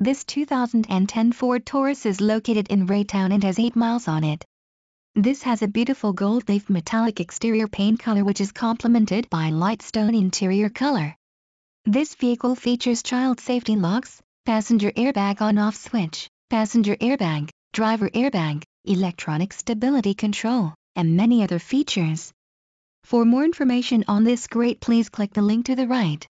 This 2010 Ford Taurus is located in Raytown and has 8 miles on it. This has a beautiful gold leaf metallic exterior paint color which is complemented by light stone interior color. This vehicle features child safety locks, passenger airbag on-off switch, passenger airbag, driver airbag, electronic stability control, and many other features. For more information on this great please click the link to the right.